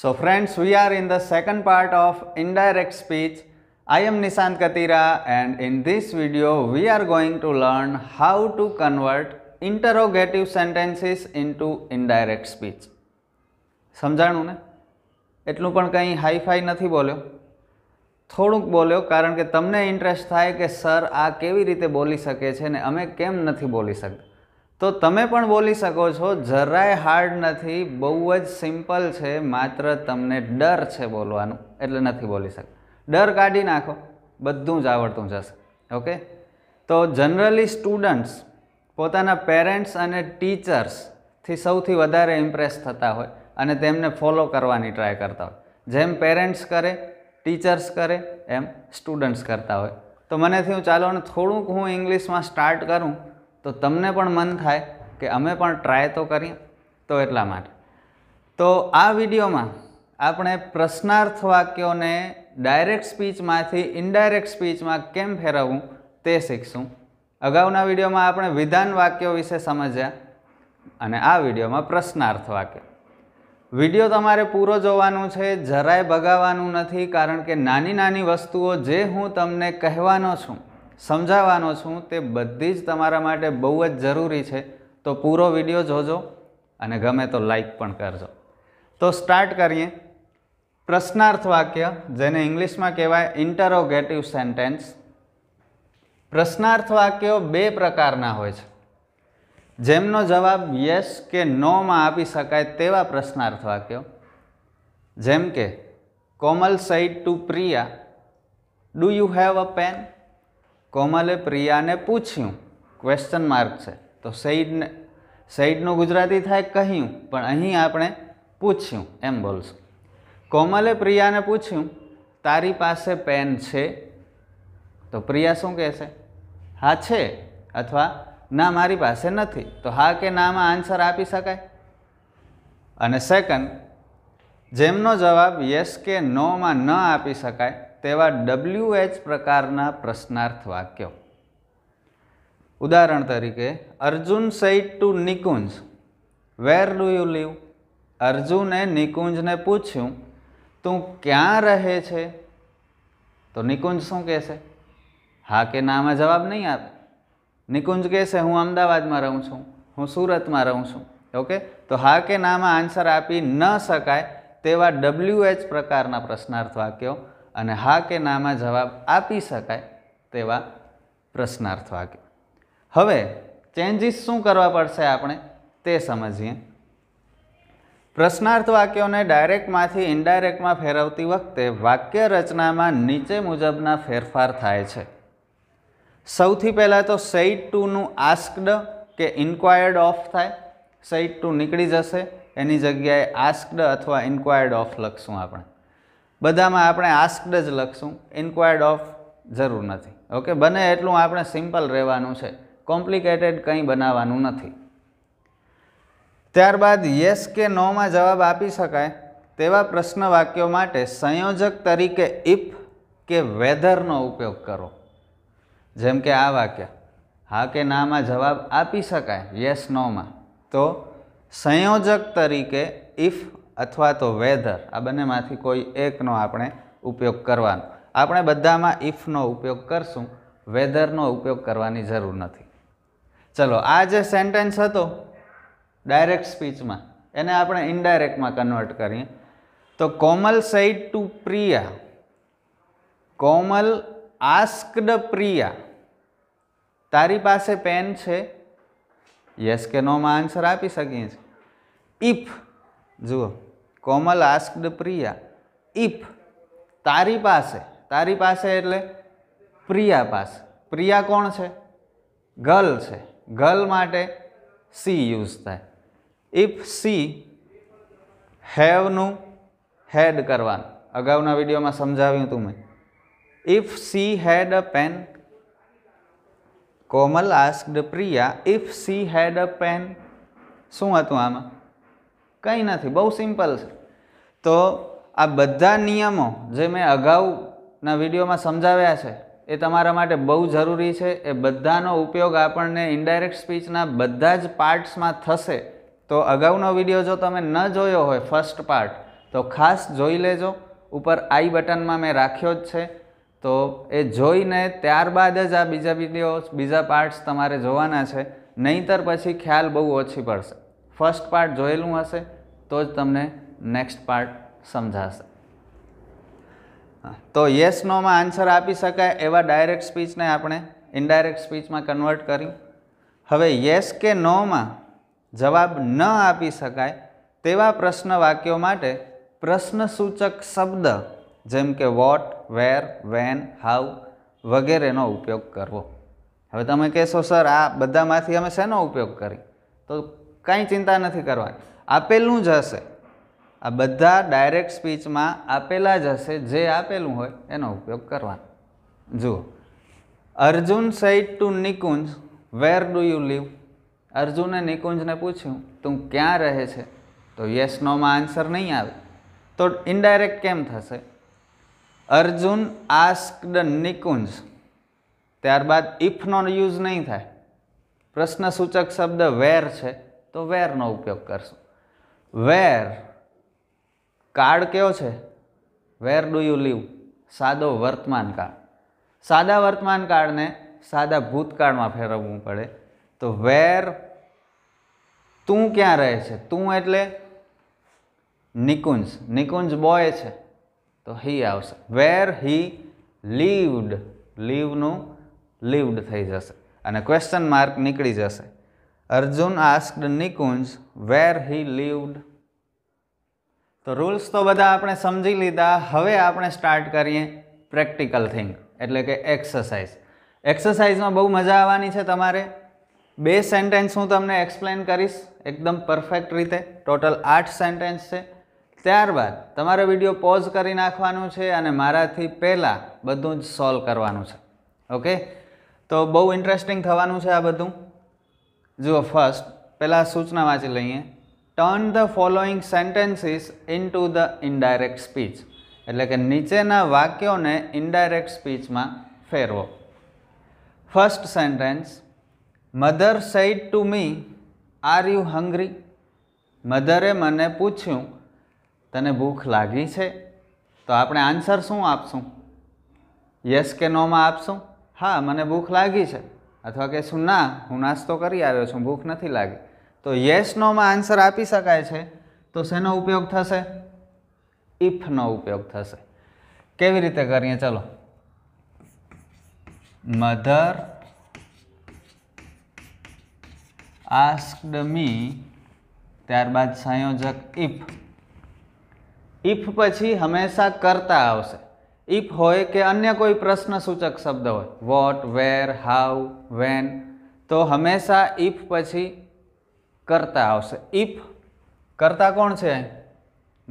So friends, we are in the second part of indirect speech. I am Nishant Katira and in this video we are going to learn how to convert interrogative sentences into indirect speech. સમજાણું ને એટલું પણ કંઈ hi-fi નથી બોલ્યો થોડુંક બોલ્યો કારણ કે તમને ઇન્ટરેસ્ટ થાય કે સર આ કેવી રીતે બોલી શકે છે ને અમે કેમ નથી બોલી શકતા તો તમે પણ બોલી શકો છો જરાય હાર્ડ નથી બહુ જ સિમ્પલ છે માત્ર તમને ડર છે બોલવાનું એટલે નથી બોલી શકતા ડર કાઢી નાખો બધું જ આવડતું જશે ઓકે તો જનરલી સ્ટુડન્ટ્સ પોતાના પેરેન્ટ્સ અને ટીચર્સથી સૌથી વધારે ઇમ્પ્રેસ થતા હોય અને તેમને ફોલો કરવાની ટ્રાય કરતા હોય જેમ પેરેન્ટ્સ કરે ટીચર્સ કરે એમ સ્ટુડન્ટ્સ કરતા હોય તો મને થયું ચાલો ને થોડુંક હું ઇંગ્લિશમાં સ્ટાર્ટ કરું તો તમને પણ મન થાય કે અમે પણ ટ્રાય તો કરીએ તો એટલા માટે તો આ વિડીયોમાં આપણે પ્રશ્નાર્થ વાક્યોને ડાયરેક્ટ સ્પીચમાંથી ઇનડાયરેક્ટ સ્પીચમાં કેમ ફેરવવું તે શીખશું અગાઉના વિડીયોમાં આપણે વિધાન વાક્યો વિશે સમજ્યા અને આ વિડીયોમાં પ્રશ્નાર્થ વાક્ય વિડીયો તમારે પૂરો જોવાનું છે જરાય બગાવવાનું નથી કારણ કે નાની નાની વસ્તુઓ જે હું તમને કહેવાનો છું સમજાવવાનો છું તે બધી જ તમારા માટે બહુ જ જરૂરી છે તો પૂરો વિડીયો જોજો અને ગમે તો લાઈક પણ કરજો તો સ્ટાર્ટ કરીએ પ્રશ્નાર્થ વાક્ય જેને ઇંગ્લિશમાં કહેવાય ઇન્ટરોગેટિવ સેન્ટેન્સ પ્રશ્નાર્થ વાક્યો બે પ્રકારના હોય છે જેમનો જવાબ યસ કે નોમાં આપી શકાય તેવા પ્રશ્નાર્થ વાક્યો જેમ કે Komal said to Priya do you have a pen કોમલે પ્રિયાને પૂછ્યું ક્વેશ્ચન માર્ક છે તો સઈડને સઈડનું ગુજરાતી થાય કહ્યું પણ અહીં આપણે પૂછ્યું એમ બોલશું કોમલે પ્રિયાને પૂછ્યું તારી પાસે પેન છે તો પ્રિયા શું કહેશે હા છે અથવા ના મારી પાસે નથી તો હા કે નામાં આન્સર આપી શકાય અને સેકન્ડ જેમનો જવાબ યસ કે નોમાં ન આપી શકાય તેવા ડબલ્યુ એચ પ્રકારના પ્રશ્નાર્થ વાક્યો ઉદાહરણ તરીકે Arjun said to Nikunj where do you live અર્જુને નિકુંજને પૂછ્યું તું ક્યાં રહે છે તો નિકુંજ શું કહેશે હા કે નામાં જવાબ નહીં આપે નિકુંજ કહેશે હું અમદાવાદમાં રહું છું હું સુરતમાં રહું છું ઓકે તો હા કે નામાં આન્સર આપી ન શકાય તેવા ડબલ્યુ એચ પ્રકારના પ્રશ્નાર્થ વાક્યો અને હા કે નામાં જવાબ આપી શકાય તેવા પ્રશ્નાર્થ વાક્ય હવે ચેન્જીસ શું કરવા પડશે આપણે તે સમજીએ પ્રશ્નાર્થ વાક્યોને ડાયરેક્ટમાંથી ઇનડાયરેક્ટમાં ફેરવતી વખતે વાક્ય રચનામાં નીચે મુજબના ફેરફાર થાય છે સૌથી પહેલાં તો સેઇટ ટુનું આસ્કડ કે ઇન્ક્વાયર્ડ ઓફ થાય સેઇટ ટુ નીકળી જશે એની જગ્યાએ આસ્કડ અથવા ઇન્ક્વાયર્ડ ઓફ લખશું આપણે બધામાં આપણે આસ્કડ જ લખશું ઇન્ક્વાયર્ડ ઓફ જરૂર નથી ઓકે બને એટલું આપણે સિમ્પલ રહેવાનું છે કોમ્પ્લિકેટેડ કંઈ બનાવવાનું નથી ત્યારબાદ યસ કે નોમાં જવાબ આપી શકાય તેવા પ્રશ્ન વાક્યો માટે સંયોજક તરીકે ઇફ કે વેધરનો ઉપયોગ કરો જેમ કે આ વાક્ય હા કે નામાં જવાબ આપી શકાય યસ નોમાં તો સંયોજક તરીકે ઇફ અથવા તો વેધર આ બંનેમાંથી કોઈ એકનો આપણે ઉપયોગ કરવાનો આપણે બધામાં ઇફનો ઉપયોગ કરશું વેધરનો ઉપયોગ કરવાની જરૂર નથી ચલો આ જે સેન્ટેન્સ હતો ડાયરેક્ટ સ્પીચમાં એને આપણે ઇનડાયરેક્ટમાં કન્વર્ટ કરીએ તો Komal said to Priya Komal asked Priya તારી પાસે પેન છે યસ કે નોમાં આન્સર આપી શકીએ છીએ ઇફ જુઓ કોમલ આસ્કડ પ્રિયા ઇફ તારી પાસે તારી પાસે એટલે પ્રિયા પાસે પ્રિયા કોણ છે ગર્લ છે ગર્લ માટે સી યુઝ થાય ઇફ સી હેવનું હેડ કરવાનું અગાઉના વિડીયોમાં સમજાવ્યું તું મેં if she had a pen Komal asked Priya if she had a pen શું હતું આમાં કંઈ નથી બહુ સિમ્પલ છે તો આ બધા નિયમો જે મેં અગાઉના વિડીયોમાં સમજાવ્યા છે એ તમારા માટે બહુ જરૂરી છે એ બધાનો ઉપયોગ આપણને ઇન્ડાયરેક્ટ સ્પીચના બધા જ પાર્ટ્સમાં થશે તો અગાઉનો વિડીયો જો તમે ન જોયો હોય ફર્સ્ટ પાર્ટ તો ખાસ જોઈ લેજો ઉપર આઈ બટનમાં મેં રાખ્યો જ છે તો એ જોઈને ત્યારબાદ જ આ બીજા વિડીયો બીજા પાર્ટ્સ તમારે જોવાના છે નહીંતર પછી ખ્યાલ બહુ ઓછી પડશે ફર્સ્ટ પાર્ટ જોયેલું હશે તો જ તમને નેક્સ્ટ પાર્ટ સમજાશે તો યસ નોમાં આન્સર આપી શકાય એવા ડાયરેક્ટ સ્પીચને આપણે ઇનડાયરેક્ટ સ્પીચમાં કન્વર્ટ કર્યું હવે યસ કે નોમાં જવાબ ન આપી શકાય તેવા પ્રશ્ન વાક્યો માટે પ્રશ્નસૂચક શબ્દ જેમ કે વોટ વેર વેન હાઉ વગેરેનો ઉપયોગ કરવો હવે તમે કહેશો સર આ બધામાંથી અમે શેનો ઉપયોગ કરી તો કાંઈ ચિંતા નથી કરવાની આપેલું જ હશે આ બધા ડાયરેક્ટ સ્પીચમાં આપેલા જ હશે જે આપેલું હોય એનો ઉપયોગ કરવા જુઓ Arjun said to Nikunj where do you live અર્જુને નિકુંજને પૂછ્યું તું ક્યાં રહે છે તો યસ નોમાં આન્સર નહીં આવે તો ઇનડાયરેક્ટ કેમ થશે અર્જુન આસ્કડ નિકુંજ ત્યારબાદ ઇફનો યુઝ નહીં થાય પ્રશ્ન સૂચક શબ્દ વેર છે તો વેરનો ઉપયોગ કરશું વેર કાળ કયો છે વેર ડુ યુ લીવ સાદો વર્તમાન કાળ સાદા વર્તમાન કાળને સાદા ભૂતકાળમાં ફેરવવું પડે તો વેર તું ક્યાં રહે છે તું એટલે નિકુંજ નિકુંજ બોય છે તો હી આવશે વેર હી લીવડ લીવનું લીવડ થઈ જશે અને ક્વેશ્ચન માર્ક નીકળી જશે Arjun asked Nikunj where he lived તો રૂલ્સ તો બધા આપણે સમજી લીધા હવે આપણે સ્ટાર્ટ કરીએ પ્રેક્ટિકલ થિંગ એટલે કે એક્સરસાઇઝ એક્સરસાઇઝમાં બહુ મજા આવવાની છે તમારે બે સેન્ટેન્સ હું તમને એક્સપ્લેન કરીશ એકદમ પરફેક્ટ રીતે ટોટલ આઠ સેન્ટેન્સ છે ત્યારબાદ તમારે વિડીયો પોઝ કરી નાખવાનું છે અને મારાથી પહેલાં બધું જ સોલ્વ કરવાનું છે ઓકે તો બહુ ઇન્ટરેસ્ટિંગ થવાનું છે આ બધું જુઓ ફર્સ્ટ પહેલાં સૂચના વાંચી લઈએ turn the following sentences to the indirect speech એટલે કે નીચેના વાક્યોને ઇનડાયરેક્ટ સ્પીચમાં ફેરવો first sentence mother said to me are you hungry મધરે મને પૂછ્યું તને ભૂખ લાગી છે તો આપણે આન્સર શું આપશું યસ કે નોમાં આપશું હા મને ભૂખ લાગી છે અથવા કહેશું ના હું નાસ્તો કરી આવ્યો છું ભૂખ નથી લાગી તો યસ નોમાં આન્સર આપી શકાય છે તો શેનો ઉપયોગ થશે ઇફનો ઉપયોગ થશે કેવી રીતે કરીએ ચલો મધર આસ્કડ મી ત્યારબાદ સંયોજક ઇફ ઇફ પછી હંમેશા કરતા આવશે ઇફ હોય કે અન્ય કોઈ પ્રશ્ન સૂચક શબ્દ હોય વોટ વેર હાઉ વેન તો હંમેશા ઇફ પછી કરતા આવશે ઇફ કરતા કોણ છે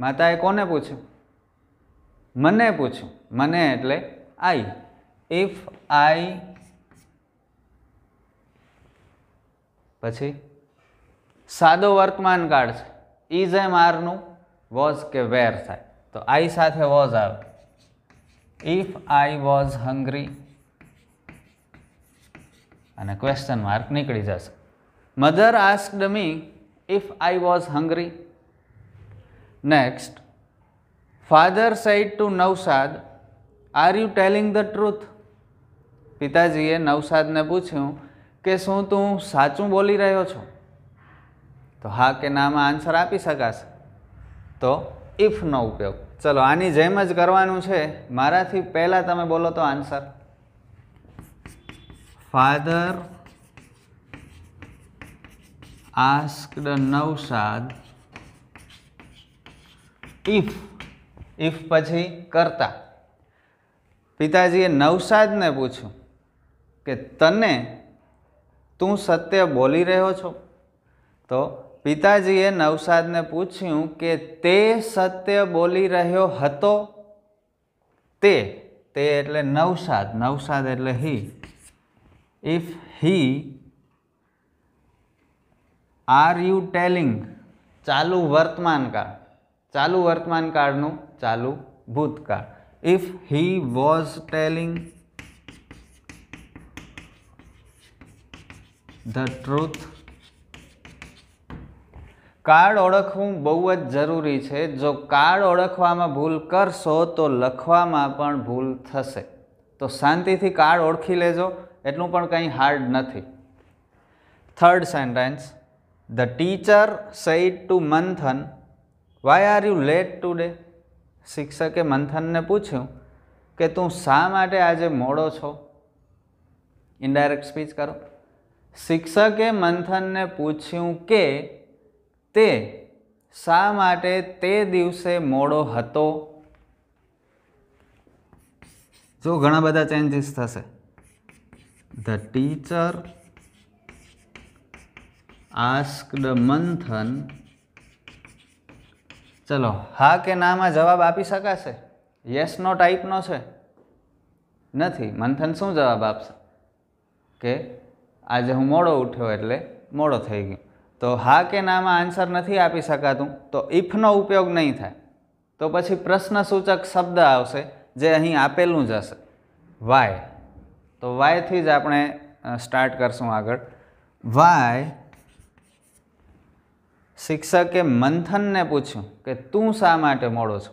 માતાએ કોને પૂછ્યું મને પૂછ્યું મને એટલે આઈ ઇફ આઈ પછી સાદો વર્તમાન કાળ છે ઇઝ એમ આરનું વોઝ કે વેર થાય તો આઈ સાથે વોઝ આવે ઇફ આઈ વોઝ હંગ્રી અને ક્વેશ્ચન માર્ક નીકળી જશે Mother asked me if I was hungry next father said to Navsad are you telling the truth? પિતાજીએ નવસાદને પૂછ્યું કે શું તું સાચું બોલી રહ્યો છો તો હા કે નામાં આન્સર આપી શકાશે તો ઇફનો ઉપયોગ ચલો આની જેમ જ કરવાનું છે મારાથી પહેલાં તમે બોલો તો answer father asked Navsad if if પછી કરતા પિતાજીએ નવસાદને પૂછ્યું કે તને તું સત્ય બોલી રહ્યો છો તો પિતાજીએ નવસાદને પૂછ્યું કે તે સત્ય બોલી રહ્યો હતો તે તે એટલે નવસાદ નવસાદ એટલે he if he are you telling ચાલુ વર્તમાનકાળ ચાલુ વર્તમાનકાળનું ચાલુ ભૂતકાળ if he was telling the truth કાર્ડ ઓળખવું બહુ જ જરૂરી છે જો કાર્ડ ઓળખવામાં ભૂલ કરશો તો લખવામાં પણ ભૂલ થશે તો શાંતિથી કાર્ડ ઓળખી લેજો એટલું પણ કંઈ હાર્ડ નથી third sentence The teacher said to Manthan, Why are you late today? શિક્ષકે મંથનને પૂછ્યું કે તું શા માટે આજે મોડો છો ઇનડાયરેક્ટ સ્પીચ કરો શિક્ષકે મંથનને પૂછ્યું કે તે શા માટે તે દિવસે મોડો હતો જો ઘણા બધા ચેન્જીસ થશે ધ ટીચર આસ્કડ મંથન ચલો હા કે નામાં જવાબ આપી શકાશે યસનો ટાઈપનો છે નથી મંથન શું જવાબ આપશે કે આજે હું મોડો ઉઠ્યો એટલે મોડો થઈ ગયો તો હા કે નામાં આન્સર નથી આપી શકાતું તો ઇફનો ઉપયોગ નહીં થાય તો પછી પ્રશ્ન સૂચક શબ્દ આવશે જે અહીં આપેલું જ હશે વાય તો વાયથી જ આપણે સ્ટાર્ટ કરશું આગળ વાય શિક્ષકે મંથનને પૂછ્યું કે તું શા માટે મોડો છો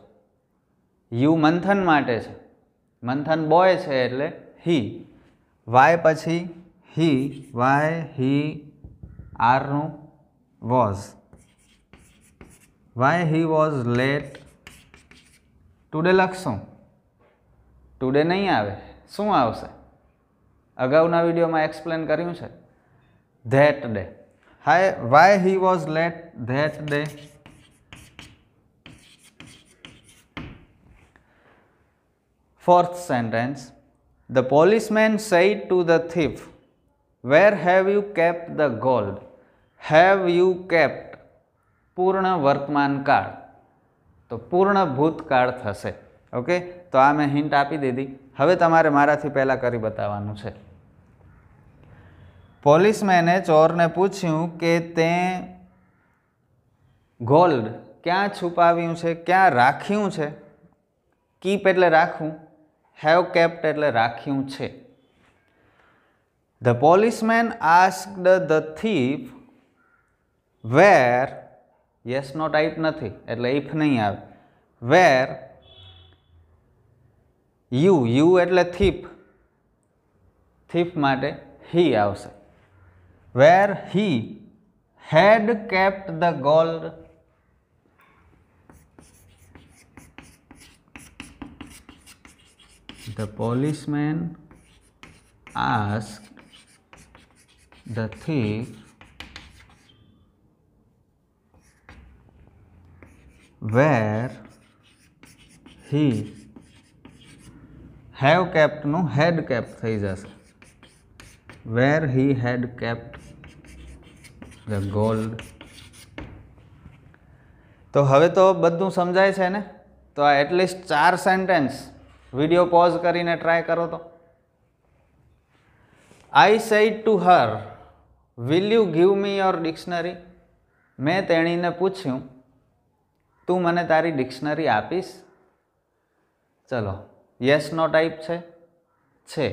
યુ મંથન માટે છે મંથન બોય છે એટલે હી વાય પછી હી વાય હી આરનું was why he was late today લખશું ટુડે નહીં આવે શું આવશે અગાઉના વિડીયોમાં એક્સપ્લેન કર્યું છે ધેટ ડે હાય why he was late that day fourth sentence the policeman said to the thief where have you kept the gold have you kept પૂર્ણ વર્તમાન કાળ તો પૂર્ણ ભૂતકાળ થશે ઓકે તો આ મેં હિન્ટ આપી દીધી હવે તમારે મારાથી પહેલાં કરી બતાવવાનું છે પોલીસમેને ચોરને પૂછ્યું કે તે ગોલ્ડ ક્યાં છુપાવ્યું છે ક્યાં રાખ્યું છે કીપ એટલે રાખવું હેવ કેપ્ટ એટલે રાખ્યું છે the policeman asked the thief where yes no type નથી એટલે ઇફ નહીં આવે વેર યુ યુ એટલે થીફ થીફ માટે હી આવશે where he had kept the gold The policeman asked the thief where he have કેપ્ટનું હેડ કેપ થઈ જશે where he had kept the gold તો હવે તો બધું સમજાય છે ને તો આ એટલીસ્ટ ચાર સેન્ટેન્સ વિડીયો પોઝ કરીને ટ્રાય કરો તો I said to her will you give me your dictionary મેં તેણીને પૂછ્યું તું મને તારી ડિક્શનરી આપીશ ચલો યસનો ટાઈપ છે છે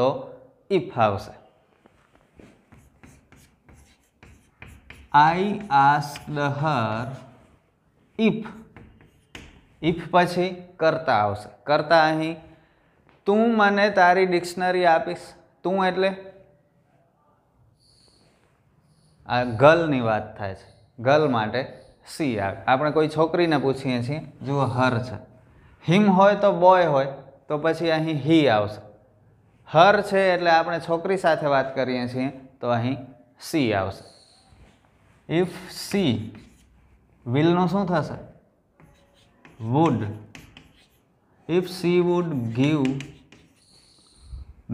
તો ઇફ આવશે I ask her if if પછી કરતા આવશે કરતા અહીં તું મને તારી ડિક્શનરી આપીશ તું એટલે આ ગર્લની વાત થાય છે ગર્લ માટે સી આવે આપણે કોઈ છોકરીને પૂછીએ છીએ જુઓ હર છે હિમ હોય તો બોય હોય તો પછી અહીં હી આવશે હર છે એટલે આપણે છોકરી સાથે વાત કરીએ છીએ તો અહીં સી આવશે ઇફ સી વિલનું શું થશે would if she would give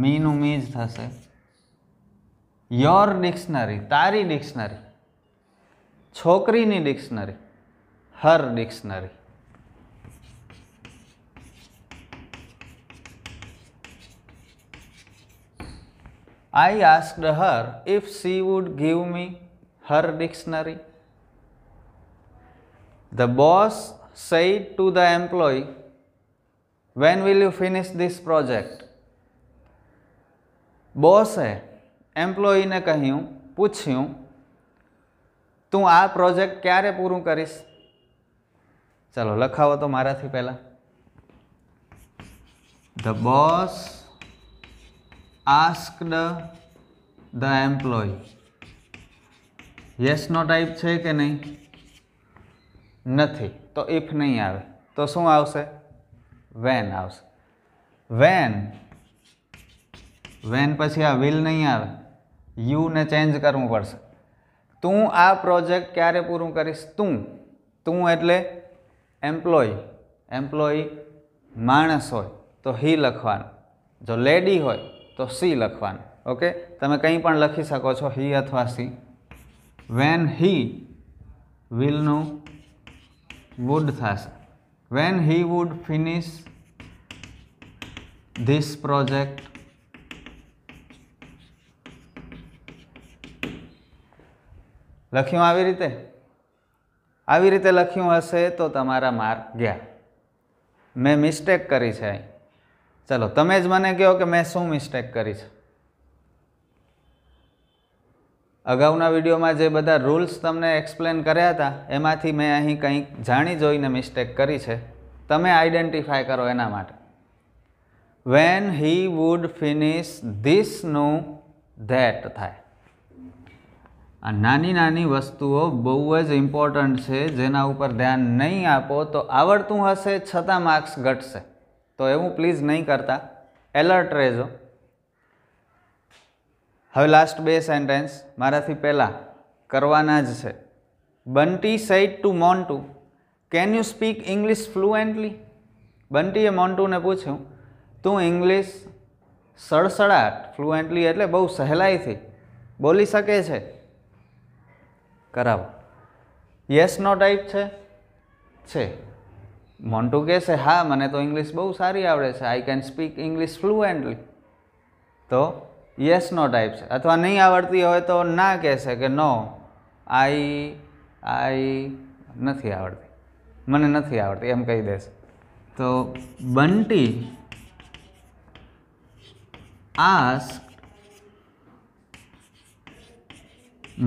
મીનું મીજ થશે યોર ડિક્શનરી તારી ડિક્શનરી છોકરીની dictionary her dictionary I asked her if she would give me her dictionary the boss say to the employee, when will you finish this project? Boss એ એમ્પ્લોયીને કહ્યું પૂછ્યું તું આ પ્રોજેક્ટ ક્યારે પૂરું કરીશ ચલો લખાવો તો મારાથી પહેલાં the boss asked the employee યસનો ટાઈપ છે કે નહીં નથી તો ઇફ નહીં આવે તો શું આવશે વેન આવશે વેન વેન પછી આ વિલ નહીં આવે યુને ચેન્જ કરવું પડશે તું આ પ્રોજેક્ટ ક્યારે પૂરું કરીશ તું તું એટલે એમ્પ્લોય એમ્પ્લોય માણસ હોય તો હી લખવાનું જો લેડી હોય તો સી લખવાનું ઓકે તમે કંઈ પણ લખી શકો છો હી અથવા સી વેન હી વિલનું વુડ થશે when he would finish this project લખ્યું આવી રીતે આવી રીતે લખ્યું હશે તો તમારા માર્ક ગયા મેં મિસ્ટેક કરી છે ચલો તમે જ મને કહો કે મેં શું મિસ્ટેક કરી છે અગાઉના વિડીયોમાં જે બધા રૂલ્સ તમને એક્સપ્લેન કર્યા હતા એમાંથી મેં અહીં કંઈક જાણી જોઈને મિસ્ટેક કરી છે તમે આઈડેન્ટિફાય કરો એના માટે વેન હી વુડ ફિનિશ ધીસનું ધેટ થાય આ નાની નાની વસ્તુઓ બહુ જ ઇમ્પોર્ટન્ટ છે જેના ઉપર ધ્યાન નહીં આપો તો આવડતું હશે છતાં માર્ક્સ ઘટશે તો એવું પ્લીઝ નહીં કરતા એલર્ટ રહેજો હવે લાસ્ટ બે સેન્ટેન્સ મારાથી પહેલાં કરવાના જ છે Bunty said to Montu can you speak English fluently બંટીએ મોન્ટુને પૂછ્યું તું ઇંગ્લિશ સડસડાટ ફ્લુએન્ટલી એટલે બહુ સહેલાઈથી બોલી શકે છે કરાવો યસનો ટાઈપ છે છે મોન્ટુ કહેશે હા મને તો ઇંગ્લિશ બહુ સારી આવડે છે I can speak English fluently તો યસનો ટાઈપ છે અથવા નહીં આવડતી હોય તો ના કહેશે કે નો આઈ આઈ નથી આવડતી મને નથી આવડતી એમ કહી દેશે તો બંટી આસ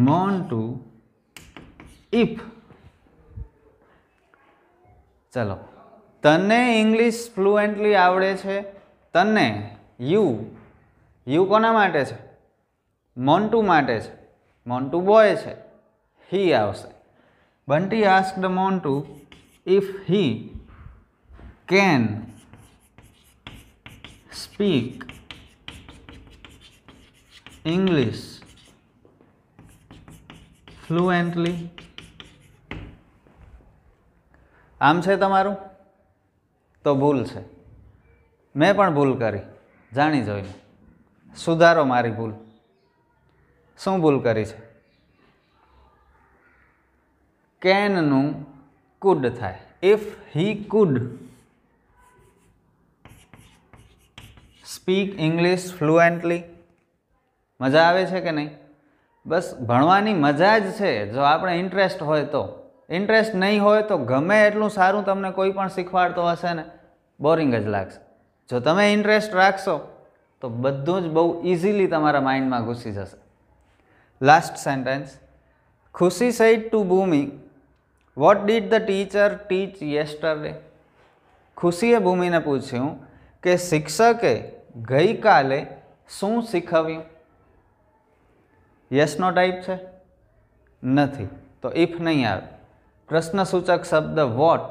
મોન ટુ ઇફ ચલો તને ઇંગ્લિશ ફ્લુએન્ટલી આવડે છે તને યુ યુ કોના માટે છે મોન્ટુ માટે છે મોન્ટુ બોય છે હી આવશે Bunty asked Montu if he can speak English fluently આમ છે તમારું તો ભૂલ છે મેં પણ ભૂલ કરી જાણી જોઈને સુધારો મારી ભૂલ શું ભૂલ કરી છે કેનનું કુડ થાય if he could speak English fluently મજા આવે છે કે નહીં બસ ભણવાની મજા જ છે જો આપણે ઇન્ટરેસ્ટ હોય તો ઇન્ટરેસ્ટ નહીં હોય તો ગમે એટલું સારું તમને કોઈ પણ શીખવાડતો હશે ને બોરિંગ જ લાગશે જો તમે ઇન્ટરેસ્ટ રાખશો તો બધું જ બહુ ઇઝીલી તમારા માઇન્ડમાં ઘૂસી જશે last sentence Khushi said to Bhumi what did the teacher teach yesterday ખુશીએ ભૂમિને પૂછ્યું કે શિક્ષકે ગઈકાલે શું શીખવ્યું યસનો ટાઈપ છે નથી તો ઇફ નહીં આવે પ્રશ્નસૂચક શબ્દ વોટ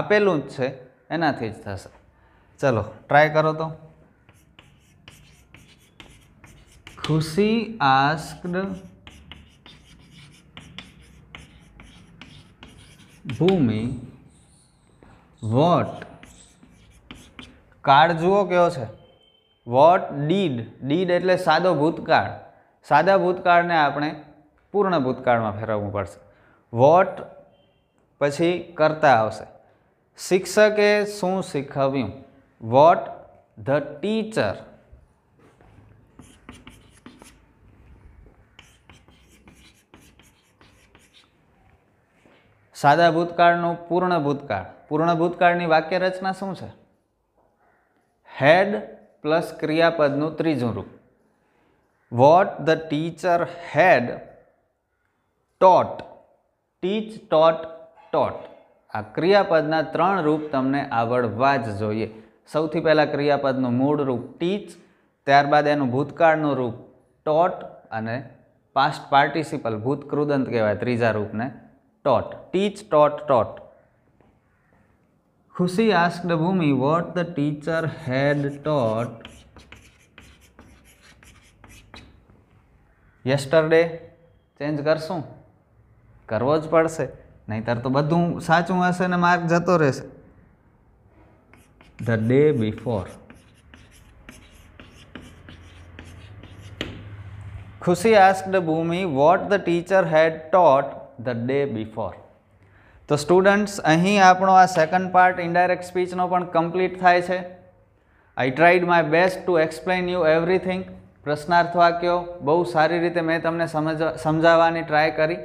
આપેલું જ છે એનાથી જ થશે ચલો ટ્રાય કરો તો ખુશી asked ભૂમિ વોટ કાળ જુઓ કેવો છે વોટ ડીડ ડીડ એટલે સાદો ભૂતકાળ સાદા ભૂતકાળને આપણે પૂર્ણ ભૂતકાળમાં ફેરવવું પડશે વોટ પછી કરતા આવશે શિક્ષકે શું શીખવ્યું વોટ ધ ટીચર સાદા ભૂતકાળનું પૂર્ણ ભૂતકાળ પૂર્ણ ભૂતકાળની વાક્ય રચના શું છે હેડ પ્લસ ક્રિયાપદનું ત્રીજું રૂપ what the teacher had taught teach taught taught આ ક્રિયાપદના ત્રણ રૂપ તમને આવડવા જ જોઈએ સૌથી પહેલાં ક્રિયાપદનું મૂળ રૂપ ટીચ ત્યારબાદ એનું ભૂતકાળનું રૂપ ટોટ અને પાસ્ટ પાર્ટિસિપલ ભૂતકૃદંત કહેવાય ત્રીજા રૂપને taught teach taught taught Khushi asked Bhumi what the teacher had taught yesterday change कर सू करवोज पड़ से नहींतर तो बधु साचू हे ने मार्क जत रह the day before Khushi asked Bhumi what the teacher had taught the day before તો સ્ટુડન્ટ્સ અહીં આપણો આ સેકન્ડ પાર્ટ ઇન્ડાયરેક્ટ સ્પીચનો પણ કમ્પ્લીટ થાય છે I tried my best to explain you everything પ્રશ્નાર્થ વાક્યો બહુ સારી રીતે મેં તમને સમજાવવાની ટ્રાય કરી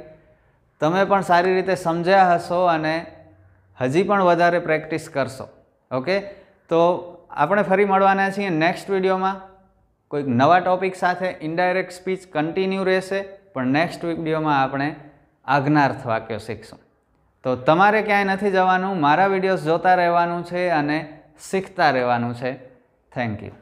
તમે પણ સારી રીતે સમજ્યા હશો અને હજી પણ વધારે પ્રેક્ટિસ કરશો ઓકે તો આપણે ફરી મળવાના છીએ નેક્સ્ટ વિડીયોમાં કોઈક નવા ટૉપિક સાથે ઇન્ડાયરેક્ટ સ્પીચ કન્ટિન્યુ રહેશે પણ નેક્સ્ટ વિડીયોમાં આપણે આજ્ઞાર્થ વાક્યો શીખશું તો તમારે ક્યાંય નથી જવાનું મારા વિડીયોઝ જોતા રહેવાનું છે અને શીખતા રહેવાનું છે થેન્ક યુ